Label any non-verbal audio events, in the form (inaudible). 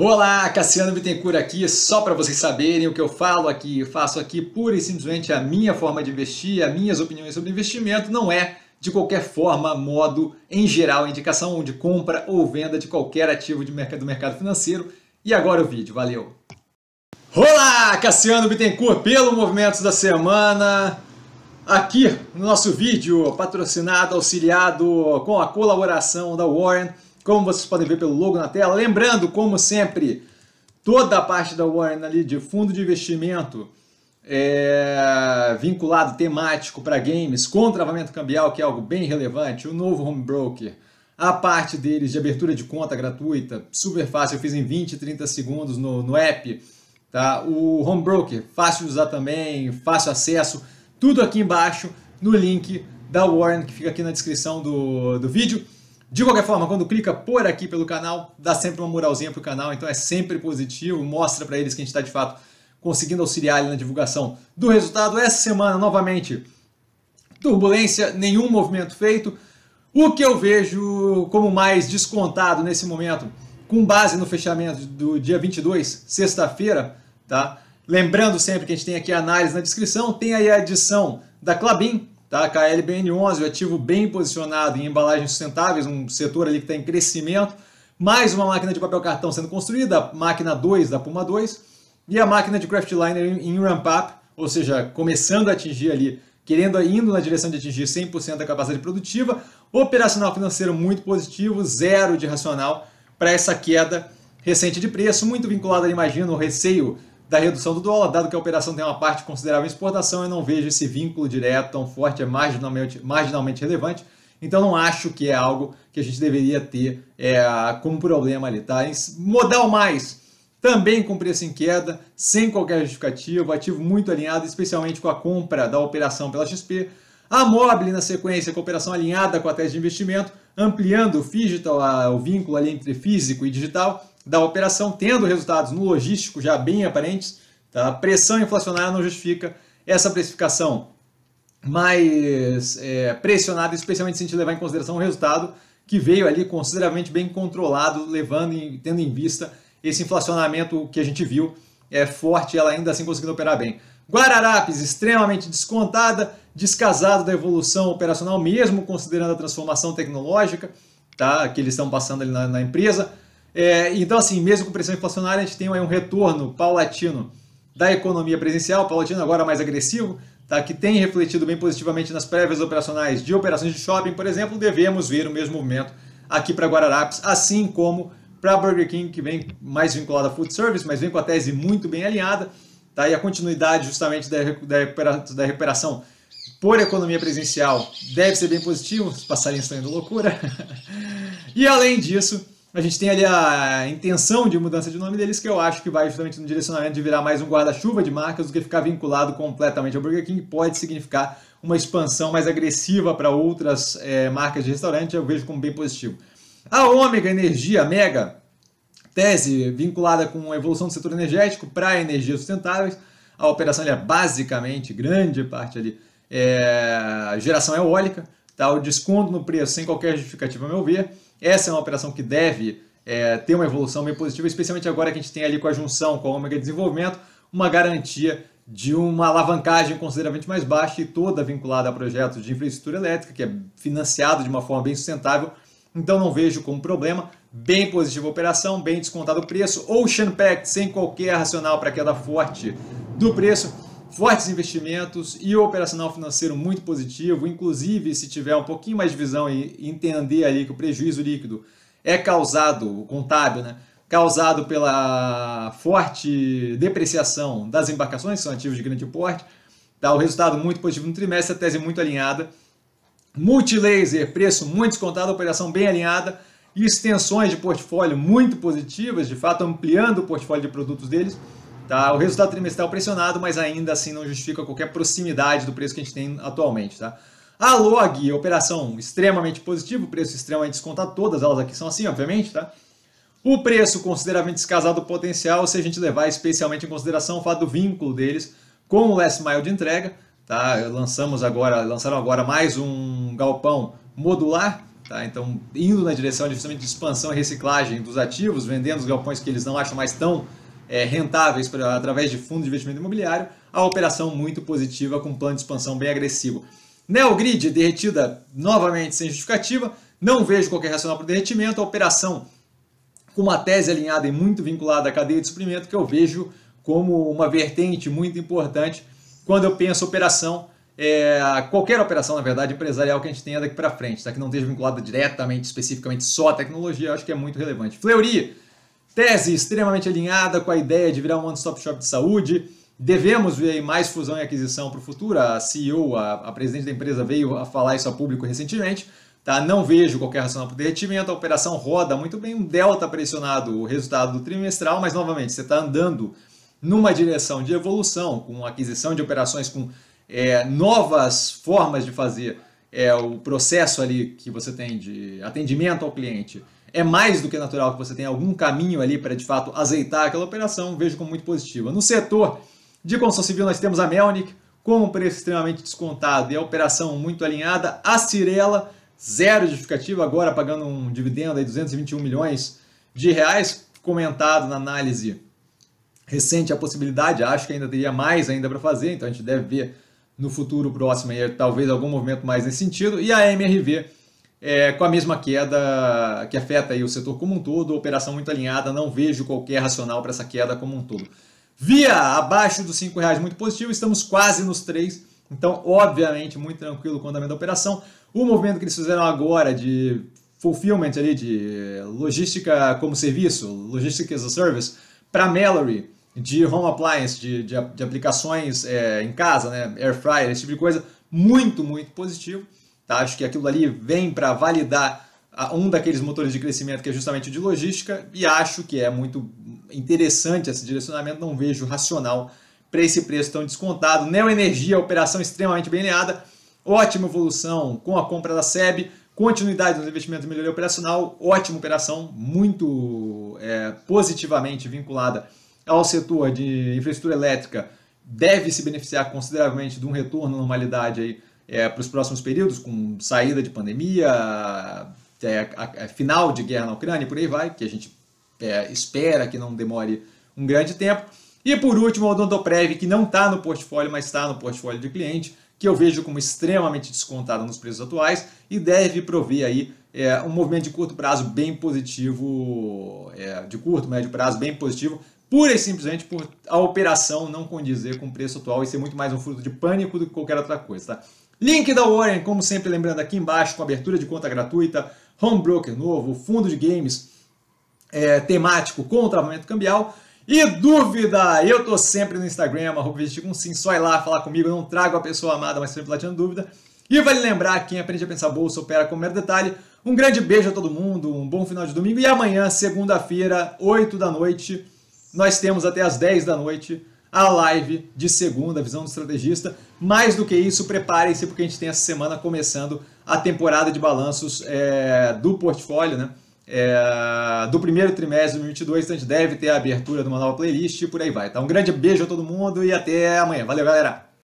Olá, Cassiano Bittencourt aqui, só para vocês saberem o que eu falo aqui, eu faço aqui pura e simplesmente a minha forma de investir, as minhas opiniões sobre investimento, não é de qualquer forma, modo, em geral, indicação de compra ou venda de qualquer ativo de mercado, do mercado financeiro. E agora o vídeo, valeu! Olá, Cassiano Bittencourt pelo Movimentos da Semana, aqui no nosso vídeo patrocinado, auxiliado com a colaboração da Warren, como vocês podem ver pelo logo na tela. Lembrando, como sempre, toda a parte da Warren ali de fundo de investimento é, vinculado temático para games, com travamento cambial, que é algo bem relevante, o novo home broker, a parte deles de abertura de conta gratuita, super fácil, eu fiz em 20, 30 segundos no, no app. Tá? O home broker, fácil de usar também, fácil acesso, tudo aqui embaixo no link da Warren que fica aqui na descrição do, do vídeo. De qualquer forma, quando clica por aqui pelo canal, dá sempre uma moralzinha para o canal, então é sempre positivo, mostra para eles que a gente está de fato conseguindo auxiliar na divulgação do resultado. Essa semana, novamente, turbulência, nenhum movimento feito. O que eu vejo como mais descontado nesse momento, com base no fechamento do dia 22, sexta-feira, tá? Lembrando sempre que a gente tem aqui a análise na descrição, tem aí a edição da Clabin, Tá? KLBN11, o ativo bem posicionado em embalagens sustentáveis, um setor ali que está em crescimento. Mais uma máquina de papel cartão sendo construída, a máquina 2 da Puma 2. E a máquina de craftliner em ramp-up, ou seja, começando a atingir ali, querendo indo na direção de atingir 100% da capacidade produtiva. Operacional financeiro muito positivo, zero de racional para essa queda recente de preço, muito vinculada, imagino, ao receio da redução do dólar, dado que a operação tem uma parte considerável em exportação, eu não vejo esse vínculo direto tão forte, é marginalmente, marginalmente relevante, então não acho que é algo que a gente deveria ter é, como problema ali, tá? Modal mais, também com preço em queda, sem qualquer justificativa, ativo muito alinhado, especialmente com a compra da operação pela XP, a Mobile, na sequência, cooperação alinhada com a tese de investimento, ampliando o digital, o vínculo ali entre físico e digital da operação, tendo resultados no logístico já bem aparentes. Tá? A pressão inflacionária não justifica essa precificação mais é, pressionada, especialmente se a gente levar em consideração o resultado que veio ali consideravelmente bem controlado, levando em, tendo em vista esse inflacionamento que a gente viu é forte, ela ainda assim conseguindo operar bem. Guararapes, extremamente descontada, descasado da evolução operacional, mesmo considerando a transformação tecnológica tá, que eles estão passando ali na, na empresa. É, então, assim, mesmo com pressão inflacionária, a gente tem aí um retorno paulatino da economia presencial, paulatino agora mais agressivo, tá, que tem refletido bem positivamente nas prévias operacionais de operações de shopping, por exemplo, devemos ver o mesmo movimento aqui para Guararapes, assim como para Burger King, que vem mais vinculada a food service, mas vem com a tese muito bem alinhada. Tá? E a continuidade justamente da, da recuperação por economia presencial deve ser bem positivo, os passarinhos estão indo loucura. (laughs) e além disso, a gente tem ali a intenção de mudança de nome deles, que eu acho que vai justamente no direcionamento de virar mais um guarda-chuva de marcas do que ficar vinculado completamente ao Burger King, pode significar uma expansão mais agressiva para outras é, marcas de restaurante, eu vejo como bem positivo. A Ômega Energia Mega tese vinculada com a evolução do setor energético para energias sustentáveis. A operação é basicamente, grande parte ali, é, geração eólica. Tá? O desconto no preço, sem qualquer justificativa, a meu ver. Essa é uma operação que deve é, ter uma evolução bem positiva, especialmente agora que a gente tem ali com a junção com a Ômega Desenvolvimento, uma garantia de uma alavancagem consideravelmente mais baixa e toda vinculada a projetos de infraestrutura elétrica, que é financiado de uma forma bem sustentável. Então não vejo como problema bem positiva a operação, bem descontado o preço. Ocean Pact sem qualquer racional para queda forte do preço. Fortes investimentos e o operacional financeiro muito positivo, inclusive se tiver um pouquinho mais de visão e entender ali que o prejuízo líquido é causado, o contábil, né? causado pela forte depreciação das embarcações, que são ativos de grande porte. Dá tá? o resultado muito positivo no trimestre, a tese muito alinhada. Multilaser, preço muito descontado, operação bem alinhada e extensões de portfólio muito positivas, de fato ampliando o portfólio de produtos deles. Tá? O resultado trimestral pressionado, mas ainda assim não justifica qualquer proximidade do preço que a gente tem atualmente. Tá? A LOG, operação extremamente positiva, o preço extremamente descontado, todas elas aqui são assim, obviamente. Tá? O preço consideravelmente descasado do potencial, se a gente levar especialmente em consideração o fato do vínculo deles com o last mile de entrega. Tá? Lançamos agora, lançaram agora mais um galpão modular Tá? Então, indo na direção de, justamente de expansão e reciclagem dos ativos, vendendo os galpões que eles não acham mais tão é, rentáveis pra, através de fundo de investimento imobiliário, a operação muito positiva com um plano de expansão bem agressivo. Neogrid derretida novamente sem justificativa, não vejo qualquer racional para o derretimento, a operação com uma tese alinhada e muito vinculada à cadeia de suprimento que eu vejo como uma vertente muito importante quando eu penso operação é, qualquer operação, na verdade, empresarial que a gente tenha daqui para frente, tá? que não esteja vinculada diretamente, especificamente só à tecnologia, acho que é muito relevante. Fleury, tese extremamente alinhada com a ideia de virar um one-stop shop de saúde. Devemos ver mais fusão e aquisição para o futuro. A CEO, a, a, presidente da empresa, veio a falar isso a público recentemente. Tá? Não vejo qualquer razão para o derretimento. A operação roda muito bem, um delta pressionado, o resultado do trimestral, mas novamente, você está andando numa direção de evolução, com aquisição de operações com é, novas formas de fazer é, o processo ali que você tem de atendimento ao cliente, é mais do que natural que você tenha algum caminho ali para de fato azeitar aquela operação, vejo como muito positiva. No setor de construção civil, nós temos a Melnick com um preço extremamente descontado e a operação muito alinhada, a Cirela, zero justificativa, agora pagando um dividendo de 221 milhões de reais, comentado na análise recente a possibilidade, acho que ainda teria mais ainda para fazer, então a gente deve ver no futuro próximo, aí, talvez algum movimento mais nesse sentido, e a MRV é, com a mesma queda que afeta aí o setor como um todo, operação muito alinhada, não vejo qualquer racional para essa queda como um todo. Via abaixo dos R$ reais muito positivo, estamos quase nos três, então obviamente muito tranquilo com o andamento da operação. O movimento que eles fizeram agora de fulfillment ali, de logística como serviço, logística as a service, para Mallory, de home appliance, de, de, de aplicações é, em casa, né? air fryer, esse tipo de coisa, muito, muito positivo. Tá? Acho que aquilo ali vem para validar um daqueles motores de crescimento que é justamente o de logística e acho que é muito interessante esse direcionamento, não vejo racional para esse preço tão descontado. Neo Energia, operação extremamente bem alinhada, ótima evolução com a compra da SEB, continuidade nos investimentos em melhoria operacional, ótima operação, muito é, positivamente vinculada ao setor de infraestrutura elétrica deve se beneficiar consideravelmente de um retorno à normalidade aí, é, para os próximos períodos, com saída de pandemia, é, a, a final de guerra na Ucrânia e por aí vai, que a gente é, espera que não demore um grande tempo. E por último, o Odontoprev, que não está no portfólio, mas está no portfólio de cliente, que eu vejo como extremamente descontado nos preços atuais e deve prover aí é, um movimento de curto prazo bem positivo, é, de curto, médio prazo bem positivo pura e simplesmente por a operação não condizer com o preço atual e ser muito mais um fruto de pânico do que qualquer outra coisa, tá? Link da Warren, como sempre, lembrando aqui embaixo, com abertura de conta gratuita, home broker novo, fundo de games é, temático com o travamento cambial. E dúvida, eu tô sempre no Instagram, arroba com sim, só ir lá falar comigo, eu não trago a pessoa amada, mas sempre lá dúvida. E vale lembrar, quem aprende a pensar bolsa opera com mero detalhe. Um grande beijo a todo mundo, um bom final de domingo e amanhã, segunda-feira, 8 da noite, nós temos até as 10 da noite a live de segunda, Visão do Estrategista. Mais do que isso, preparem-se, porque a gente tem essa semana começando a temporada de balanços é, do portfólio, né? É, do primeiro trimestre de 2022, então a gente deve ter a abertura de uma nova playlist e por aí vai. Então, um grande beijo a todo mundo e até amanhã. Valeu, galera!